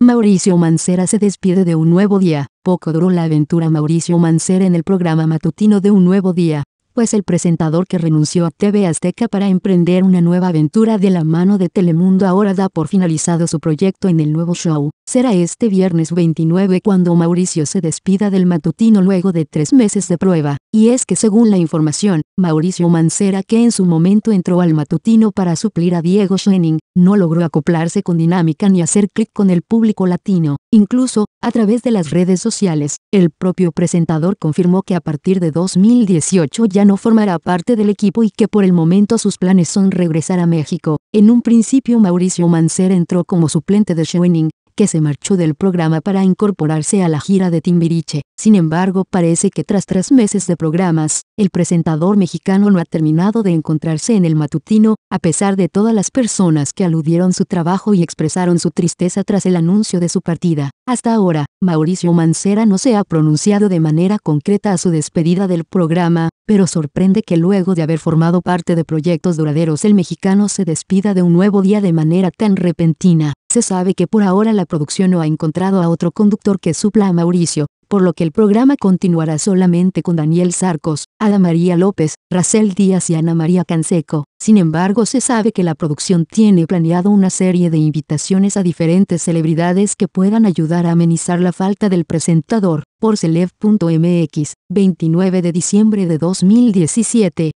Mauricio Mancera se despide de un nuevo día. Poco duró la aventura Mauricio Mancera en el programa matutino de un nuevo día es pues el presentador que renunció a TV Azteca para emprender una nueva aventura de la mano de Telemundo ahora da por finalizado su proyecto en el nuevo show. Será este viernes 29 cuando Mauricio se despida del matutino luego de tres meses de prueba. Y es que según la información, Mauricio Mancera que en su momento entró al matutino para suplir a Diego Schoening, no logró acoplarse con dinámica ni hacer clic con el público latino. Incluso, a través de las redes sociales, el propio presentador confirmó que a partir de 2018 ya no formará parte del equipo y que por el momento sus planes son regresar a México. En un principio Mauricio Mancera entró como suplente de Schoening, que se marchó del programa para incorporarse a la gira de Timbiriche. Sin embargo, parece que tras tres meses de programas, el presentador mexicano no ha terminado de encontrarse en el matutino, a pesar de todas las personas que aludieron su trabajo y expresaron su tristeza tras el anuncio de su partida. Hasta ahora, Mauricio Mancera no se ha pronunciado de manera concreta a su despedida del programa, pero sorprende que luego de haber formado parte de proyectos duraderos el mexicano se despida de un nuevo día de manera tan repentina. Se sabe que por ahora la producción no ha encontrado a otro conductor que supla a Mauricio, por lo que el programa continuará solamente con Daniel Sarcos, Ana María López, Racel Díaz y Ana María Canseco. Sin embargo, se sabe que la producción tiene planeado una serie de invitaciones a diferentes celebridades que puedan ayudar a amenizar la falta del presentador, por celeb.mx, 29 de diciembre de 2017.